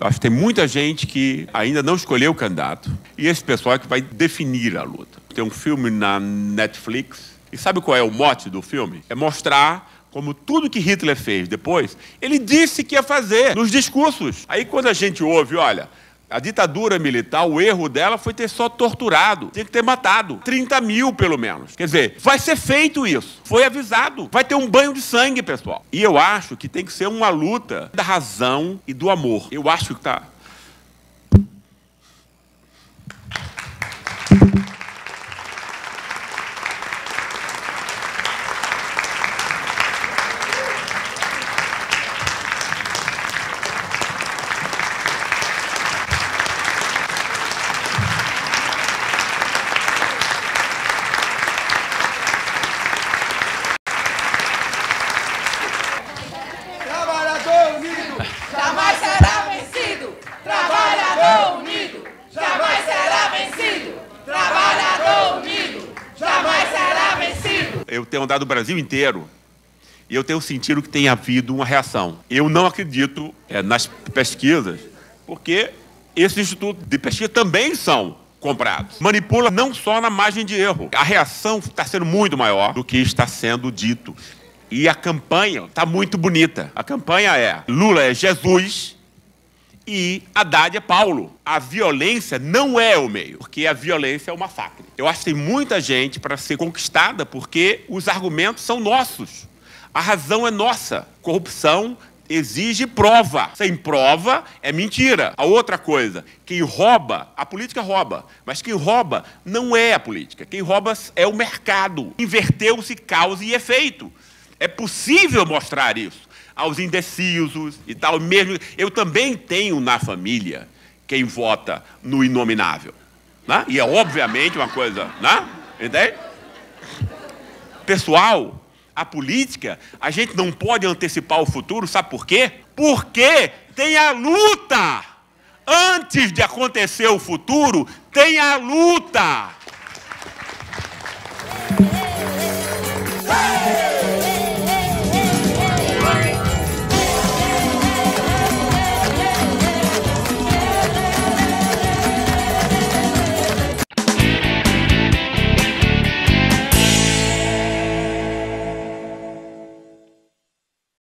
Acho que tem muita gente que ainda não escolheu o candidato. E esse pessoal é que vai definir a luta. Tem um filme na Netflix. E sabe qual é o mote do filme? É mostrar como tudo que Hitler fez depois, ele disse que ia fazer nos discursos. Aí quando a gente ouve, olha, a ditadura militar, o erro dela foi ter só torturado. Tinha que ter matado. 30 mil, pelo menos. Quer dizer, vai ser feito isso. Foi avisado. Vai ter um banho de sangue, pessoal. E eu acho que tem que ser uma luta da razão e do amor. Eu acho que tá eu tenho andado o Brasil inteiro e eu tenho sentido que tem havido uma reação. Eu não acredito é, nas pesquisas, porque esses institutos de pesquisa também são comprados. Manipula não só na margem de erro. A reação está sendo muito maior do que está sendo dito. E a campanha está muito bonita. A campanha é Lula é Jesus, e Haddad é Paulo. A violência não é o meio, porque a violência é uma faca. Eu acho que tem muita gente para ser conquistada porque os argumentos são nossos. A razão é nossa. Corrupção exige prova. Sem prova é mentira. A outra coisa, quem rouba, a política rouba, mas quem rouba não é a política. Quem rouba é o mercado. Inverteu-se causa e efeito. É possível mostrar isso aos indecisos e tal. Mesmo eu também tenho na família quem vota no inominável, né? E é obviamente uma coisa, né? Entende? Pessoal, a política, a gente não pode antecipar o futuro, sabe por quê? Porque tem a luta. Antes de acontecer o futuro, tem a luta.